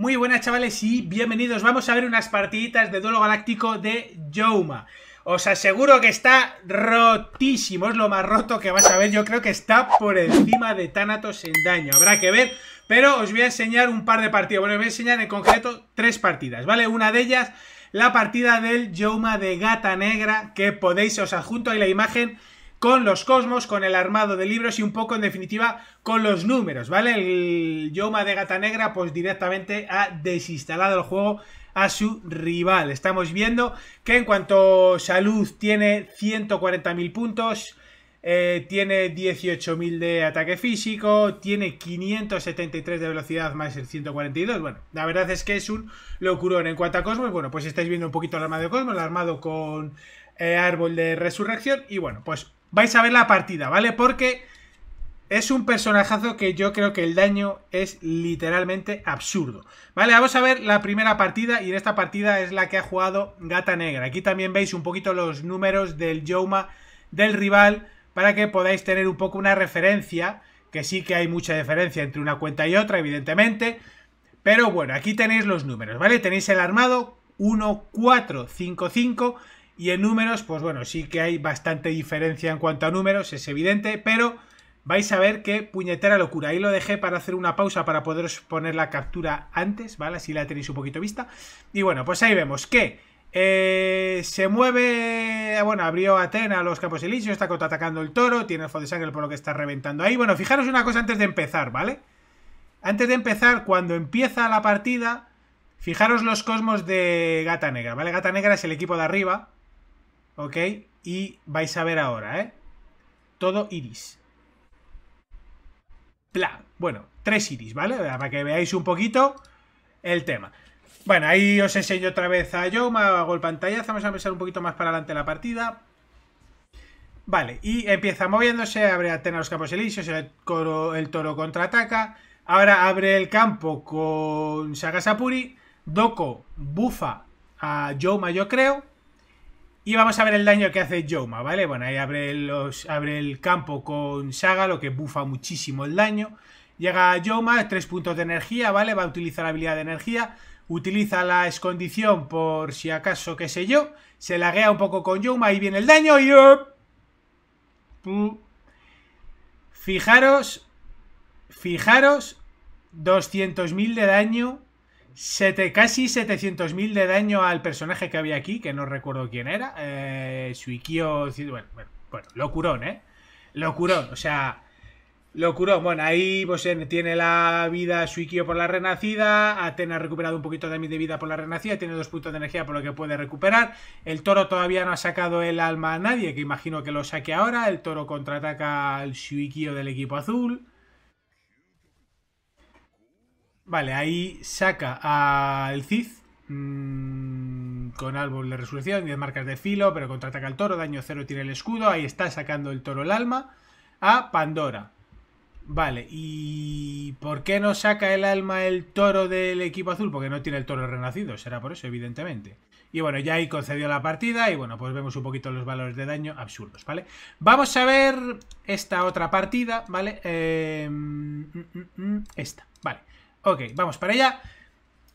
Muy buenas chavales y bienvenidos. Vamos a ver unas partiditas de duelo galáctico de Jouma. Os aseguro que está rotísimo, es lo más roto que vas a ver. Yo creo que está por encima de Thanatos en daño. Habrá que ver, pero os voy a enseñar un par de partidas, Bueno, os voy a enseñar en concreto tres partidas, ¿vale? Una de ellas, la partida del Jouma de Gata Negra, que podéis, os adjunto ahí la imagen con los cosmos, con el armado de libros y un poco, en definitiva, con los números, ¿vale? El Yoma de Gata Negra, pues directamente ha desinstalado el juego a su rival. Estamos viendo que en cuanto salud tiene 140.000 puntos, eh, tiene 18.000 de ataque físico, tiene 573 de velocidad más el 142. Bueno, la verdad es que es un locurón. En cuanto a Cosmos, bueno, pues estáis viendo un poquito el armado de Cosmos, el armado con eh, árbol de resurrección. Y bueno, pues vais a ver la partida, ¿vale? Porque es un personajazo que yo creo que el daño es literalmente absurdo. Vale, vamos a ver la primera partida y en esta partida es la que ha jugado Gata Negra. Aquí también veis un poquito los números del Yoma del rival para que podáis tener un poco una referencia, que sí que hay mucha diferencia entre una cuenta y otra, evidentemente. Pero bueno, aquí tenéis los números, ¿vale? Tenéis el armado 1455 y en números, pues bueno, sí que hay bastante diferencia en cuanto a números, es evidente, pero vais a ver qué puñetera locura. Ahí lo dejé para hacer una pausa para poderos poner la captura antes, ¿vale? Así la tenéis un poquito vista. Y bueno, pues ahí vemos que eh, se mueve, ah, bueno, abrió Atena los Campos Elíseos, está atacando el toro, tiene el de sangre por lo que está reventando ahí. Bueno, fijaros una cosa antes de empezar, ¿vale? Antes de empezar, cuando empieza la partida, fijaros los cosmos de Gata Negra, ¿vale? Gata Negra es el equipo de arriba, ¿ok? Y vais a ver ahora, ¿eh? Todo iris. Bla. Bueno, tres iris, ¿vale? Para que veáis un poquito el tema. Bueno, ahí os enseño otra vez a Yoma, hago el pantallazo, vamos a empezar un poquito más para adelante la partida. Vale, y empieza moviéndose, abre Atena los campos elíseos, el, toro contraataca, ahora abre el campo con Sagasapuri, Doko bufa a Yoma, yo creo, y vamos a ver el daño que hace Jouma, ¿vale? Bueno, ahí abre, los, abre el campo con Saga, lo que bufa muchísimo el daño. Llega Jouma, tres puntos de energía, ¿vale? Va a utilizar la habilidad de energía. Utiliza la escondición por si acaso, qué sé yo. Se laguea un poco con Jouma, ahí viene el daño y... Fijaros, fijaros, 200.000 de daño Sete, casi 700.000 de daño al personaje que había aquí, que no recuerdo quién era. Eh, Suikio. Bueno, bueno, bueno, locurón, ¿eh? Locurón, o sea. Locurón. Bueno, ahí pues, tiene la vida Suikio por la renacida. Atena ha recuperado un poquito de vida por la renacida. Tiene dos puntos de energía por lo que puede recuperar. El toro todavía no ha sacado el alma a nadie, que imagino que lo saque ahora. El toro contraataca al Suikio del equipo azul. Vale, ahí saca al Cid mm, con árbol de resurrección, 10 marcas de filo, pero contraataca al toro, daño cero tiene el escudo, ahí está sacando el toro el alma a Pandora. Vale, ¿y por qué no saca el alma el toro del equipo azul? Porque no tiene el toro renacido, será por eso, evidentemente. Y bueno, ya ahí concedió la partida y bueno, pues vemos un poquito los valores de daño absurdos, ¿vale? Vamos a ver esta otra partida, ¿vale? Eh, mm, mm, esta, vale. Ok, vamos para allá.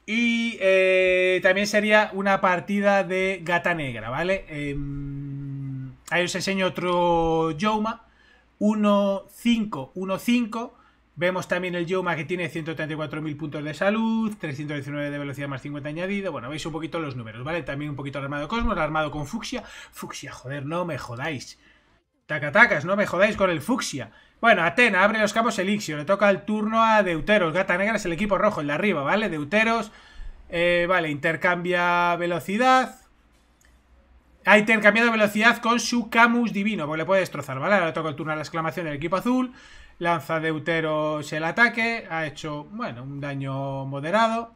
Y eh, también sería una partida de gata negra, ¿vale? Em, ahí os enseño otro Yoma. 1-5-1-5. Vemos también el Yoma que tiene 134.000 puntos de salud, 319 de velocidad más 50 añadido. Bueno, veis un poquito los números, ¿vale? También un poquito armado Cosmos, armado con fucsia. Fuxia, joder, no me jodáis. Tacatacas, no me jodáis con el fucsia. Bueno, Atena abre los campos Elixir. Le toca el turno a Deuteros. Gata Negra es el equipo rojo, el de arriba, ¿vale? Deuteros. Eh, vale, intercambia velocidad. Ha ah, intercambiado velocidad con su Camus Divino, porque le puede destrozar, ¿vale? Ahora le toca el turno a la exclamación del equipo azul. Lanza Deuteros el ataque. Ha hecho, bueno, un daño moderado.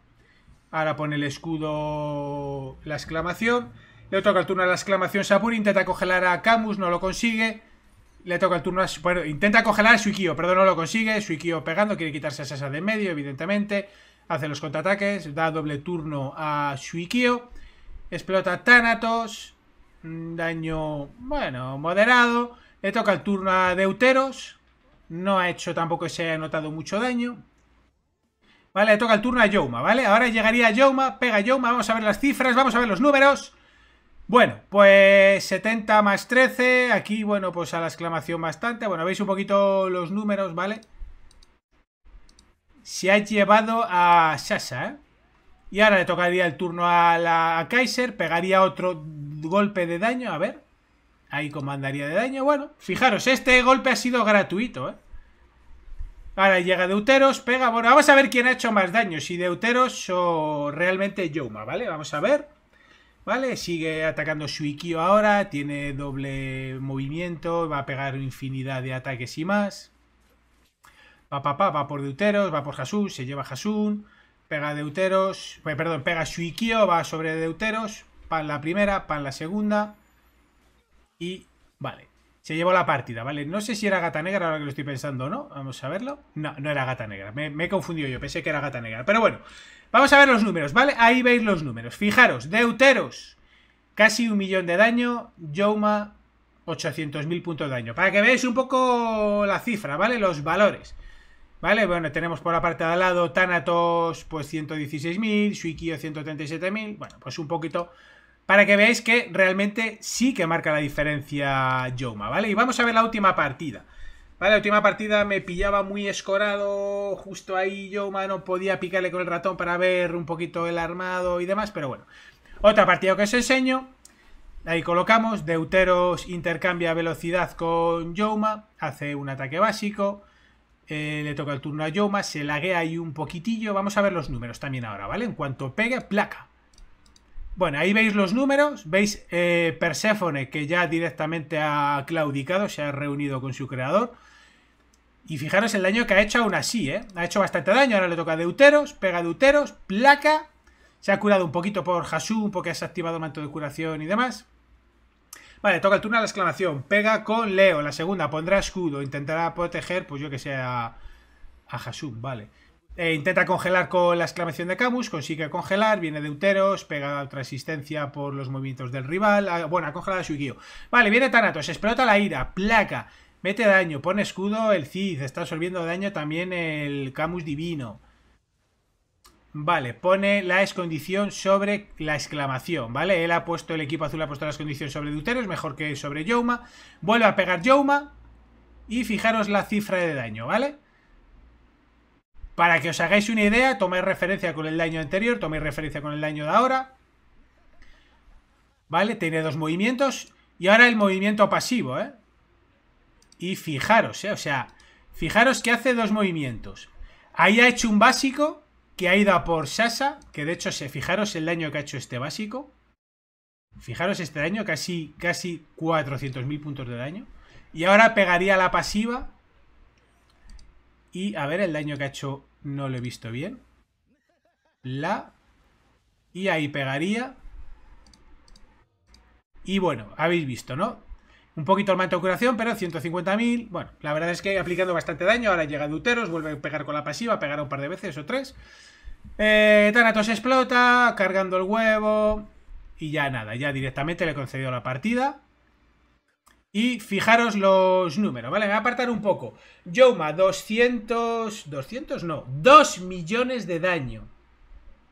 Ahora pone el escudo la exclamación. Le toca el turno a la exclamación Sapur. Intenta congelar a Camus, no lo consigue. Le toca el turno a... Bueno, intenta congelar a Suikio, pero no lo consigue. Suikio pegando, quiere quitarse a Sasa de medio, evidentemente. Hace los contraataques, da doble turno a Suikio. Explota Thanatos. Daño, bueno, moderado. Le toca el turno a Deuteros. No ha hecho tampoco se ha notado mucho daño. Vale, le toca el turno a Yoma, ¿vale? Ahora llegaría Yoma, pega Yoma, vamos a ver las cifras, vamos a ver los números. Bueno, pues 70 más 13. Aquí, bueno, pues a la exclamación bastante. Bueno, veis un poquito los números, ¿vale? Se ha llevado a Sasha, ¿eh? Y ahora le tocaría el turno a Kaiser. Pegaría otro golpe de daño. A ver. Ahí comandaría de daño. Bueno, fijaros, este golpe ha sido gratuito, ¿eh? Ahora llega Deuteros, pega. Bueno, vamos a ver quién ha hecho más daño. Si Deuteros o realmente Yoma, ¿vale? Vamos a ver. ¿Vale? Sigue atacando Suikio ahora, tiene doble movimiento, va a pegar infinidad de ataques y más. Va, pa, pa, va por Deuteros, va por Hasun, se lleva Hasun, pega Deuteros, eh, perdón, pega Suikio, va sobre Deuteros, pan la primera, pan la segunda y vale se llevó la partida, ¿vale? No sé si era gata negra ahora que lo estoy pensando o no. Vamos a verlo. No, no era gata negra. Me, he confundido yo, pensé que era gata negra. Pero bueno, vamos a ver los números, ¿vale? Ahí veis los números. Fijaros, Deuteros, casi un millón de daño. Jouma, 800.000 puntos de daño. Para que veáis un poco la cifra, ¿vale? Los valores. ¿Vale? Bueno, tenemos por la parte de al lado Thanatos, pues 116.000, Suikio 137.000. Bueno, pues un poquito para que veáis que realmente sí que marca la diferencia Yoma, ¿vale? Y vamos a ver la última partida. Vale, la última partida me pillaba muy escorado, justo ahí Jouma no podía picarle con el ratón para ver un poquito el armado y demás, pero bueno. Otra partida que os enseño, ahí colocamos, Deuteros intercambia velocidad con Yoma, hace un ataque básico, eh, le toca el turno a Yoma, se laguea ahí un poquitillo, vamos a ver los números también ahora, ¿vale? En cuanto pegue, placa, bueno, ahí veis los números, veis eh, Perséfone que ya directamente ha claudicado, se ha reunido con su creador. Y fijaros el daño que ha hecho aún así, ¿eh? Ha hecho bastante daño, ahora le toca a Deuteros, pega Deuteros, placa. Se ha curado un poquito por Hasum porque poco ha activado el manto de curación y demás. Vale, toca el turno a la exclamación. Pega con Leo, la segunda, pondrá escudo, intentará proteger, pues yo que sé, a, a vale. Eh, intenta congelar con la exclamación de Camus, consigue congelar, viene Deuteros, pega otra asistencia por los movimientos del rival. Ah, bueno, ha congelado a guío. Vale, viene Thanatos, explota la ira, placa, mete daño, pone escudo, el Cid, está absorbiendo daño también el Camus Divino. Vale, pone la escondición sobre la exclamación, ¿vale? Él ha puesto, el equipo azul ha puesto la escondición sobre Deuteros, mejor que sobre Jouma. Vuelve a pegar Jouma y fijaros la cifra de daño, ¿vale? Para que os hagáis una idea, tomáis referencia con el daño anterior, tomáis referencia con el daño de ahora. ¿Vale? Tiene dos movimientos. Y ahora el movimiento pasivo, ¿eh? Y fijaros, ¿eh? O sea, fijaros que hace dos movimientos. Ahí ha hecho un básico que ha ido a por Sasa, que de hecho, se fijaros el daño que ha hecho este básico. Fijaros este daño, casi, casi 400.000 puntos de daño. Y ahora pegaría la pasiva. Y a ver el daño que ha hecho no lo he visto bien. La. Y ahí pegaría. Y bueno, habéis visto, ¿no? Un poquito el manto de curación, pero 150.000. Bueno, la verdad es que aplicando bastante daño. Ahora llega deuteros vuelve a pegar con la pasiva, pegará un par de veces o tres. Eh, explota, cargando el huevo. Y ya nada, ya directamente le concedido la partida. Y fijaros los números, ¿vale? Me voy a apartar un poco. Yoma, 200... 200 no, 2 millones de daño.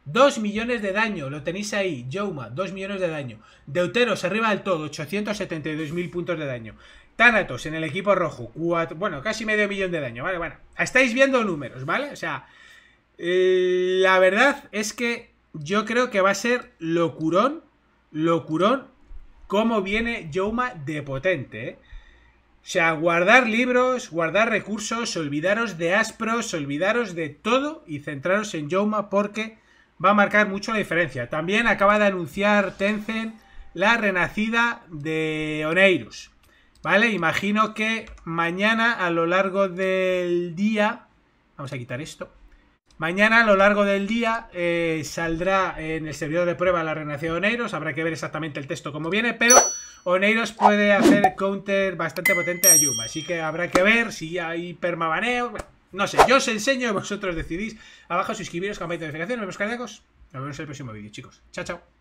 2 millones de daño, lo tenéis ahí. Yoma, 2 millones de daño. Deuteros, arriba del todo, 872.000 puntos de daño. Thanatos, en el equipo rojo, 4... Bueno, casi medio millón de daño, ¿vale? Bueno, estáis viendo números, ¿vale? O sea, eh, la verdad es que yo creo que va a ser locurón, locurón cómo viene Jouma de potente. ¿eh? O sea, guardar libros, guardar recursos, olvidaros de Aspros, olvidaros de todo y centraros en Jouma porque va a marcar mucho la diferencia. También acaba de anunciar Tencent la renacida de Oneirus. ¿Vale? Imagino que mañana a lo largo del día... Vamos a quitar esto. Mañana a lo largo del día eh, saldrá en el servidor de prueba la renación de Oneiros. Habrá que ver exactamente el texto como viene, pero Oneiros puede hacer counter bastante potente a Yuma. Así que habrá que ver si hay permabaneo. No sé, yo os enseño, y vosotros decidís. Abajo suscribiros, campanita de notificaciones. Nos vemos, cardíacos. Nos vemos en el próximo vídeo, chicos. Chao, chao.